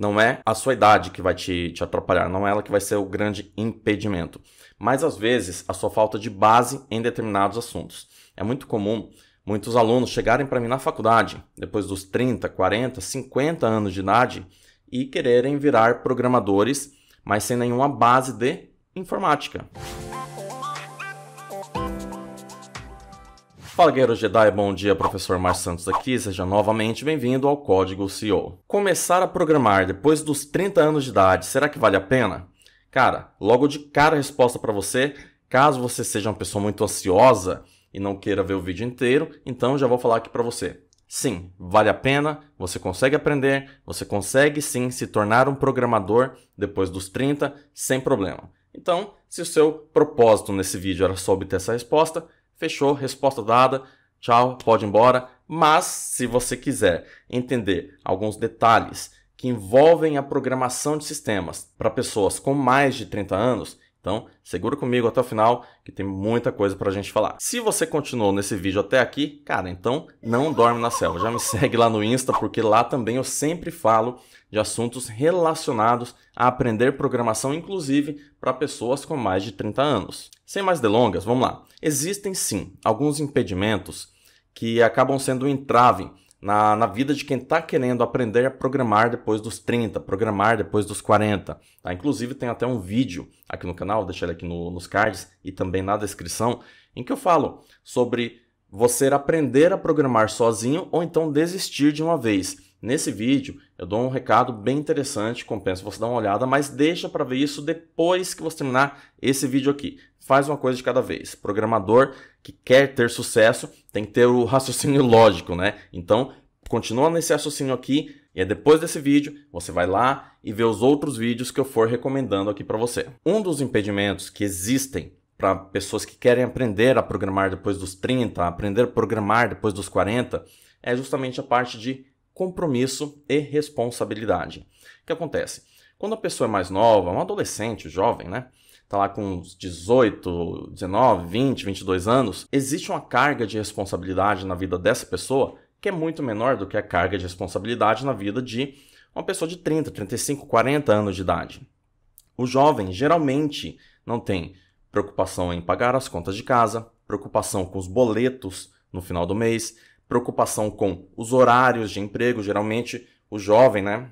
Não é a sua idade que vai te, te atrapalhar, não é ela que vai ser o grande impedimento, mas às vezes a sua falta de base em determinados assuntos. É muito comum muitos alunos chegarem para mim na faculdade, depois dos 30, 40, 50 anos de idade, e quererem virar programadores, mas sem nenhuma base de informática. Fala Guerreiro Jedi, bom dia, professor Mar Santos aqui, seja novamente bem-vindo ao Código CEO. Começar a programar depois dos 30 anos de idade, será que vale a pena? Cara, logo de cara a resposta para você, caso você seja uma pessoa muito ansiosa e não queira ver o vídeo inteiro, então já vou falar aqui para você. Sim, vale a pena, você consegue aprender, você consegue sim se tornar um programador depois dos 30 sem problema. Então, se o seu propósito nesse vídeo era só obter essa resposta, Fechou, resposta dada, tchau, pode ir embora. Mas se você quiser entender alguns detalhes que envolvem a programação de sistemas para pessoas com mais de 30 anos, então, segura comigo até o final que tem muita coisa para a gente falar. Se você continuou nesse vídeo até aqui, cara, então não dorme na selva. Já me segue lá no Insta, porque lá também eu sempre falo de assuntos relacionados a aprender programação, inclusive para pessoas com mais de 30 anos. Sem mais delongas, vamos lá. Existem sim alguns impedimentos que acabam sendo um entrave na, na vida de quem está querendo aprender a programar depois dos 30, programar depois dos 40. Tá? Inclusive, tem até um vídeo aqui no canal, deixei ele aqui no, nos cards e também na descrição, em que eu falo sobre você aprender a programar sozinho ou então desistir de uma vez. Nesse vídeo, eu dou um recado bem interessante, compensa você dar uma olhada, mas deixa para ver isso depois que você terminar esse vídeo aqui faz uma coisa de cada vez. Programador que quer ter sucesso tem que ter o raciocínio lógico, né? Então, continua nesse raciocínio aqui e é depois desse vídeo você vai lá e vê os outros vídeos que eu for recomendando aqui para você. Um dos impedimentos que existem para pessoas que querem aprender a programar depois dos 30, aprender a programar depois dos 40, é justamente a parte de compromisso e responsabilidade. O que acontece? Quando a pessoa é mais nova, um adolescente, jovem, né? está lá com uns 18, 19, 20, 22 anos, existe uma carga de responsabilidade na vida dessa pessoa que é muito menor do que a carga de responsabilidade na vida de uma pessoa de 30, 35, 40 anos de idade. O jovem geralmente não tem preocupação em pagar as contas de casa, preocupação com os boletos no final do mês, preocupação com os horários de emprego, geralmente o jovem, né,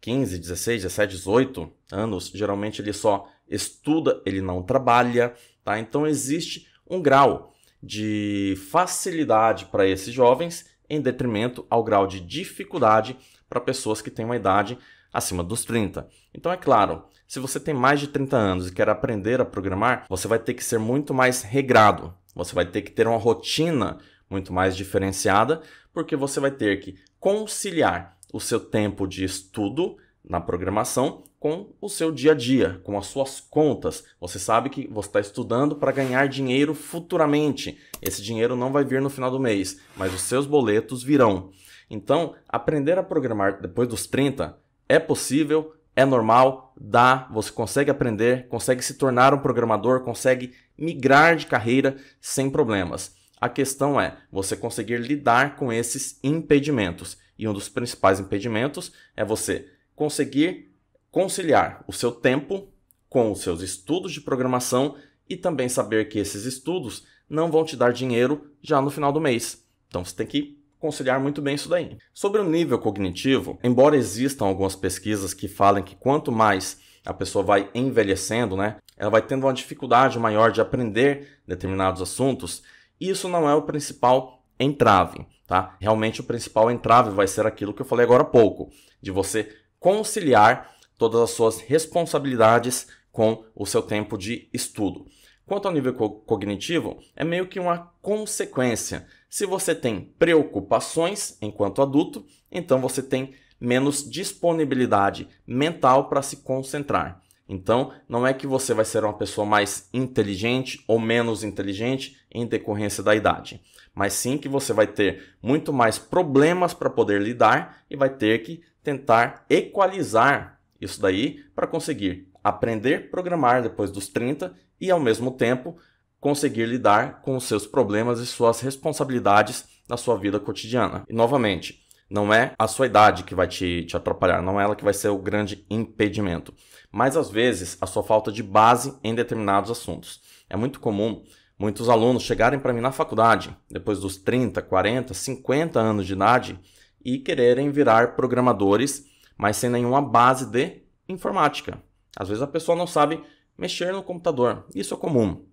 15, 16, 17, 18 anos, geralmente ele só estuda, ele não trabalha, tá? Então existe um grau de facilidade para esses jovens em detrimento ao grau de dificuldade para pessoas que têm uma idade acima dos 30. Então é claro, se você tem mais de 30 anos e quer aprender a programar, você vai ter que ser muito mais regrado. Você vai ter que ter uma rotina muito mais diferenciada, porque você vai ter que conciliar o seu tempo de estudo na programação com o seu dia a dia, com as suas contas. Você sabe que você está estudando para ganhar dinheiro futuramente. Esse dinheiro não vai vir no final do mês, mas os seus boletos virão. Então, aprender a programar depois dos 30 é possível, é normal, dá, você consegue aprender, consegue se tornar um programador, consegue migrar de carreira sem problemas. A questão é você conseguir lidar com esses impedimentos. E um dos principais impedimentos é você conseguir conciliar o seu tempo com os seus estudos de programação e também saber que esses estudos não vão te dar dinheiro já no final do mês. Então você tem que conciliar muito bem isso daí. Sobre o nível cognitivo, embora existam algumas pesquisas que falem que quanto mais a pessoa vai envelhecendo, né, ela vai tendo uma dificuldade maior de aprender determinados assuntos, isso não é o principal entrave, tá? Realmente o principal entrave vai ser aquilo que eu falei agora há pouco, de você conciliar todas as suas responsabilidades com o seu tempo de estudo. Quanto ao nível co cognitivo, é meio que uma consequência. Se você tem preocupações enquanto adulto, então você tem menos disponibilidade mental para se concentrar. Então, não é que você vai ser uma pessoa mais inteligente ou menos inteligente em decorrência da idade, mas sim que você vai ter muito mais problemas para poder lidar e vai ter que tentar equalizar isso daí para conseguir aprender a programar depois dos 30 e, ao mesmo tempo, conseguir lidar com os seus problemas e suas responsabilidades na sua vida cotidiana. E, novamente, não é a sua idade que vai te, te atrapalhar, não é ela que vai ser o grande impedimento, mas às vezes a sua falta de base em determinados assuntos. É muito comum muitos alunos chegarem para mim na faculdade, depois dos 30, 40, 50 anos de idade, e quererem virar programadores mas sem nenhuma base de informática. Às vezes a pessoa não sabe mexer no computador. Isso é comum.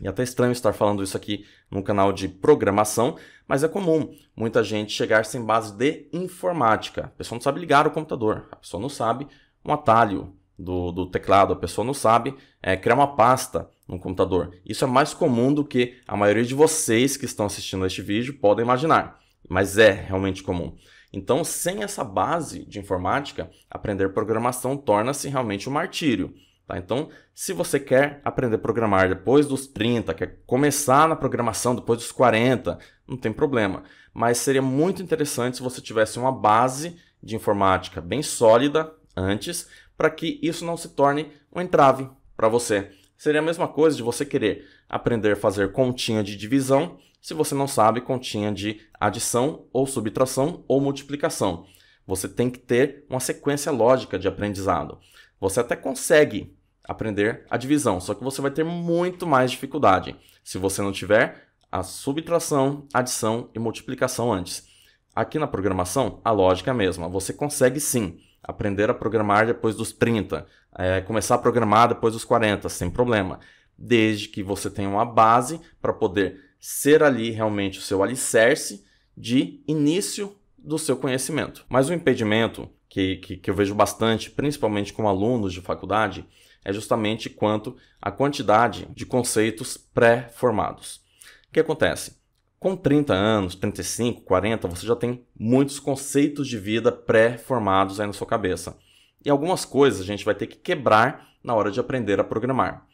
E é até estranho estar falando isso aqui num canal de programação, mas é comum muita gente chegar sem base de informática. A pessoa não sabe ligar o computador, a pessoa não sabe um atalho do, do teclado, a pessoa não sabe é, criar uma pasta no computador. Isso é mais comum do que a maioria de vocês que estão assistindo a este vídeo podem imaginar, mas é realmente comum. Então, sem essa base de informática, aprender programação torna-se realmente um martírio. Tá? Então, se você quer aprender a programar depois dos 30, quer começar na programação depois dos 40, não tem problema. Mas seria muito interessante se você tivesse uma base de informática bem sólida antes, para que isso não se torne um entrave para você. Seria a mesma coisa de você querer aprender a fazer continha de divisão se você não sabe continha de adição ou subtração ou multiplicação. Você tem que ter uma sequência lógica de aprendizado. Você até consegue aprender a divisão, só que você vai ter muito mais dificuldade se você não tiver a subtração, adição e multiplicação antes. Aqui na programação, a lógica é a mesma. Você consegue sim Aprender a programar depois dos 30. É, começar a programar depois dos 40, sem problema. Desde que você tenha uma base para poder ser ali realmente o seu alicerce de início do seu conhecimento. Mas o impedimento que, que, que eu vejo bastante, principalmente com alunos de faculdade, é justamente quanto à quantidade de conceitos pré-formados. O que acontece? Com 30 anos, 35, 40, você já tem muitos conceitos de vida pré-formados aí na sua cabeça. E algumas coisas a gente vai ter que quebrar na hora de aprender a programar.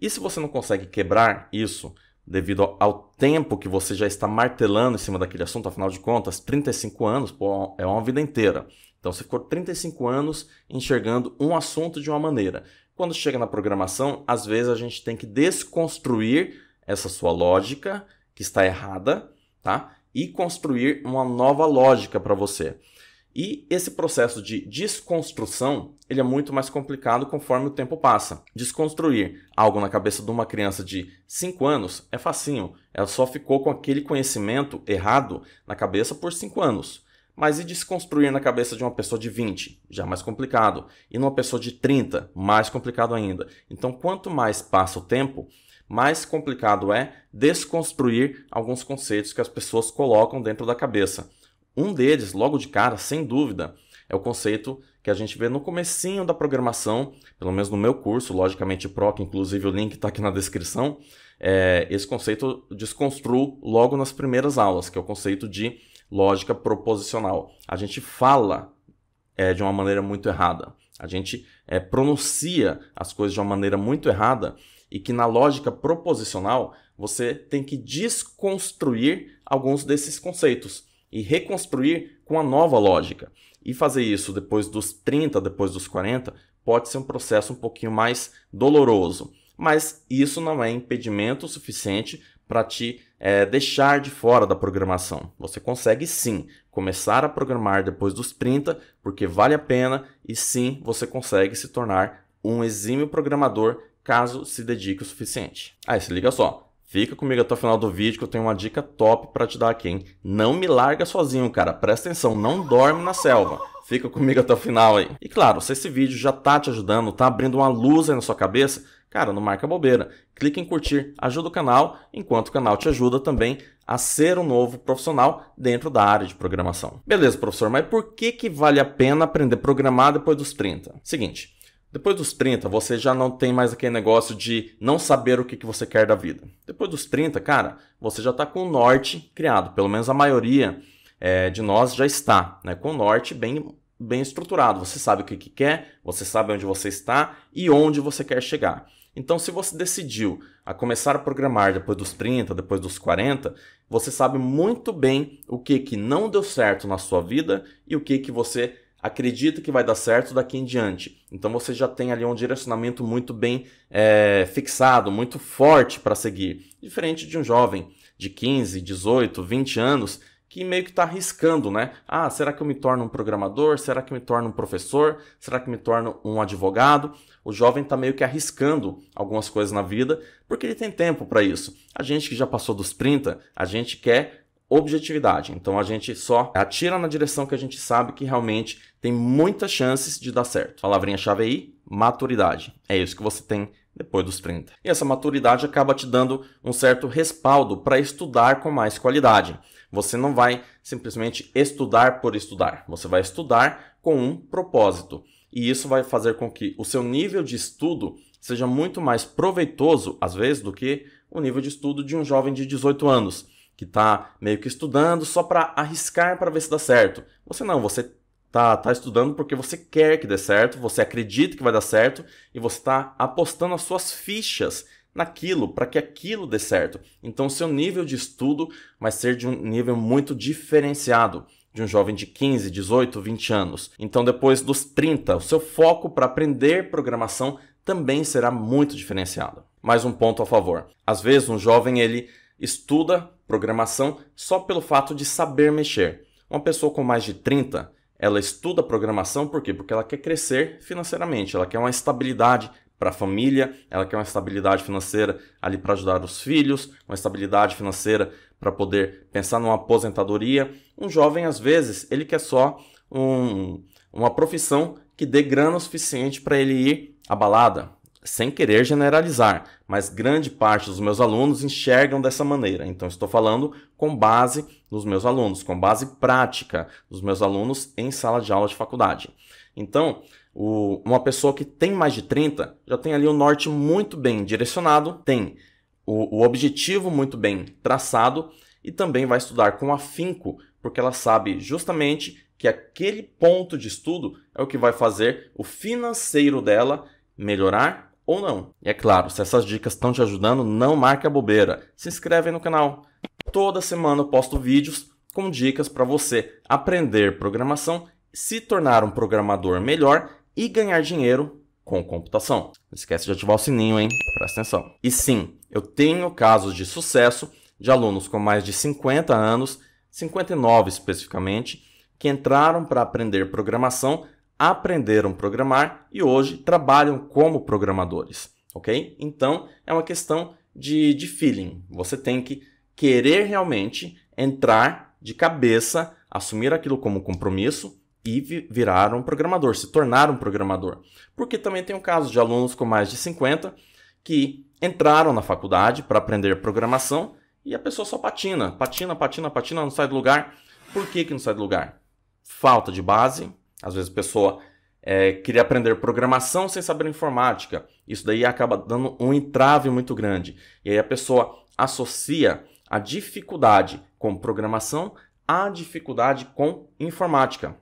E se você não consegue quebrar isso devido ao tempo que você já está martelando em cima daquele assunto, afinal de contas, 35 anos pô, é uma vida inteira. Então você ficou 35 anos enxergando um assunto de uma maneira. Quando chega na programação, às vezes a gente tem que desconstruir essa sua lógica que está errada, tá? E construir uma nova lógica para você. E esse processo de desconstrução, ele é muito mais complicado conforme o tempo passa. Desconstruir algo na cabeça de uma criança de 5 anos é facinho, ela só ficou com aquele conhecimento errado na cabeça por 5 anos. Mas e desconstruir na cabeça de uma pessoa de 20? Já é mais complicado. E numa pessoa de 30? Mais complicado ainda. Então, quanto mais passa o tempo, mais complicado é desconstruir alguns conceitos que as pessoas colocam dentro da cabeça. Um deles, logo de cara, sem dúvida, é o conceito que a gente vê no comecinho da programação, pelo menos no meu curso, logicamente PROC, inclusive o link está aqui na descrição, é, esse conceito desconstruo logo nas primeiras aulas, que é o conceito de lógica proposicional. A gente fala é, de uma maneira muito errada, a gente é, pronuncia as coisas de uma maneira muito errada e que na lógica proposicional você tem que desconstruir alguns desses conceitos e reconstruir com a nova lógica. E fazer isso depois dos 30, depois dos 40, pode ser um processo um pouquinho mais doloroso. Mas isso não é impedimento suficiente para te é, deixar de fora da programação. Você consegue sim começar a programar depois dos 30, porque vale a pena, e sim você consegue se tornar um exímio programador caso se dedique o suficiente. Aí ah, se liga só, Fica comigo até o final do vídeo que eu tenho uma dica top para te dar aqui, hein? Não me larga sozinho, cara. Presta atenção, não dorme na selva. Fica comigo até o final aí. E claro, se esse vídeo já tá te ajudando, tá abrindo uma luz aí na sua cabeça, cara, não marca bobeira. Clique em curtir, ajuda o canal, enquanto o canal te ajuda também a ser um novo profissional dentro da área de programação. Beleza, professor, mas por que que vale a pena aprender a programar depois dos 30? Seguinte, depois dos 30, você já não tem mais aquele negócio de não saber o que, que você quer da vida. Depois dos 30, cara, você já está com o norte criado. Pelo menos a maioria é, de nós já está, né? Com o norte bem, bem estruturado. Você sabe o que, que quer, você sabe onde você está e onde você quer chegar. Então, se você decidiu a começar a programar depois dos 30, depois dos 40, você sabe muito bem o que, que não deu certo na sua vida e o que, que você acredita que vai dar certo daqui em diante. Então você já tem ali um direcionamento muito bem é, fixado, muito forte para seguir. Diferente de um jovem de 15, 18, 20 anos que meio que está arriscando, né? Ah, será que eu me torno um programador? Será que eu me torno um professor? Será que eu me torno um advogado? O jovem está meio que arriscando algumas coisas na vida porque ele tem tempo para isso. A gente que já passou dos 30, a gente quer objetividade. Então a gente só atira na direção que a gente sabe que realmente tem muitas chances de dar certo. Palavrinha-chave aí, maturidade. É isso que você tem depois dos 30. E essa maturidade acaba te dando um certo respaldo para estudar com mais qualidade. Você não vai simplesmente estudar por estudar, você vai estudar com um propósito. E isso vai fazer com que o seu nível de estudo seja muito mais proveitoso, às vezes, do que o nível de estudo de um jovem de 18 anos, que está meio que estudando só para arriscar para ver se dá certo. Você não, você tá, tá estudando porque você quer que dê certo, você acredita que vai dar certo e você está apostando as suas fichas naquilo para que aquilo dê certo. Então, seu nível de estudo vai ser de um nível muito diferenciado de um jovem de 15, 18, 20 anos. Então, depois dos 30, o seu foco para aprender programação também será muito diferenciado. Mais um ponto a favor. Às vezes, um jovem ele estuda programação só pelo fato de saber mexer. Uma pessoa com mais de 30 ela estuda programação por quê? Porque ela quer crescer financeiramente, ela quer uma estabilidade para a família, ela quer uma estabilidade financeira ali para ajudar os filhos, uma estabilidade financeira para poder pensar numa aposentadoria. Um jovem, às vezes, ele quer só um, uma profissão que dê grana suficiente para ele ir à balada, sem querer generalizar, mas grande parte dos meus alunos enxergam dessa maneira. Então, estou falando com base nos meus alunos, com base prática dos meus alunos em sala de aula de faculdade. Então, o, uma pessoa que tem mais de 30 já tem ali o norte muito bem direcionado, tem o, o objetivo muito bem traçado e também vai estudar com afinco, porque ela sabe justamente que aquele ponto de estudo é o que vai fazer o financeiro dela melhorar ou não. E é claro, se essas dicas estão te ajudando, não marque a bobeira. Se inscreve no canal. Toda semana eu posto vídeos com dicas para você aprender programação, se tornar um programador melhor e ganhar dinheiro com computação. Não esquece de ativar o sininho, hein? Presta atenção. E sim, eu tenho casos de sucesso de alunos com mais de 50 anos, 59 especificamente, que entraram para aprender programação aprenderam a programar e hoje trabalham como programadores, ok? Então é uma questão de, de feeling. Você tem que querer realmente entrar de cabeça, assumir aquilo como compromisso e virar um programador, se tornar um programador. Porque também tem um caso de alunos com mais de 50 que entraram na faculdade para aprender programação e a pessoa só patina, patina, patina, patina, não sai do lugar. Por que, que não sai do lugar? Falta de base, às vezes a pessoa é, queria aprender programação sem saber informática. Isso daí acaba dando um entrave muito grande. E aí a pessoa associa a dificuldade com programação à dificuldade com informática.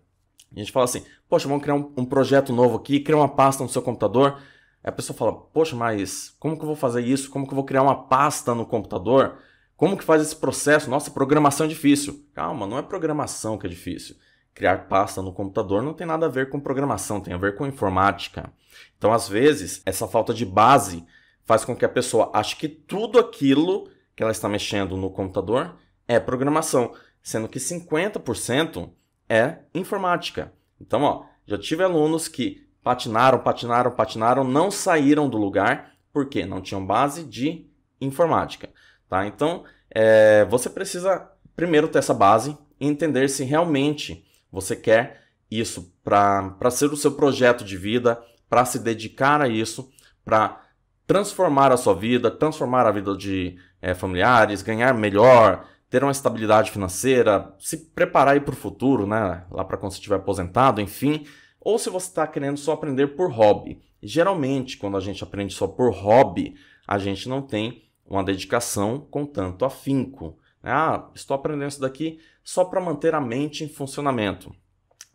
A gente fala assim, poxa, vamos criar um, um projeto novo aqui, criar uma pasta no seu computador. a pessoa fala, poxa, mas como que eu vou fazer isso? Como que eu vou criar uma pasta no computador? Como que faz esse processo? Nossa, programação é difícil. Calma, não é programação que é difícil criar pasta no computador não tem nada a ver com programação, tem a ver com informática. Então, às vezes, essa falta de base faz com que a pessoa ache que tudo aquilo que ela está mexendo no computador é programação, sendo que 50% é informática. Então, ó, já tive alunos que patinaram, patinaram, patinaram, não saíram do lugar porque não tinham base de informática, tá? Então, é, você precisa primeiro ter essa base e entender se realmente você quer isso para ser o seu projeto de vida, para se dedicar a isso, para transformar a sua vida, transformar a vida de é, familiares, ganhar melhor, ter uma estabilidade financeira, se preparar para o futuro, né? Lá para quando você estiver aposentado, enfim. Ou se você está querendo só aprender por hobby. geralmente, quando a gente aprende só por hobby, a gente não tem uma dedicação com tanto afinco. Ah, estou aprendendo isso daqui só para manter a mente em funcionamento.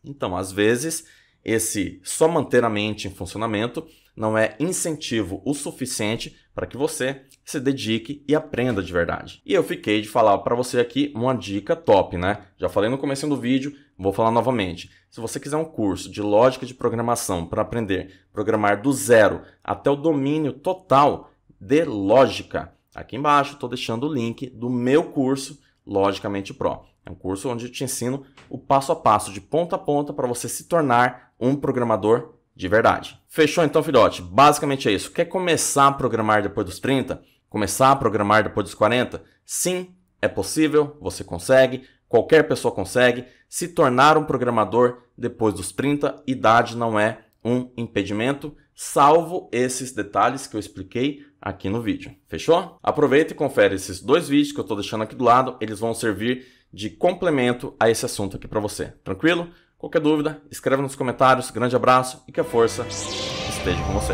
Então, às vezes, esse só manter a mente em funcionamento não é incentivo o suficiente para que você se dedique e aprenda de verdade. E eu fiquei de falar para você aqui uma dica top, né? Já falei no começo do vídeo, vou falar novamente. Se você quiser um curso de lógica de programação para aprender a programar do zero até o domínio total de lógica, Aqui embaixo estou deixando o link do meu curso Logicamente Pro. É um curso onde eu te ensino o passo a passo, de ponta a ponta, para você se tornar um programador de verdade. Fechou então, filhote? Basicamente é isso. Quer começar a programar depois dos 30? Começar a programar depois dos 40? Sim, é possível, você consegue, qualquer pessoa consegue se tornar um programador depois dos 30, idade não é um impedimento, salvo esses detalhes que eu expliquei aqui no vídeo. Fechou? Aproveita e confere esses dois vídeos que eu estou deixando aqui do lado, eles vão servir de complemento a esse assunto aqui para você. Tranquilo? Qualquer dúvida, escreve nos comentários. Grande abraço e que a força esteja com você.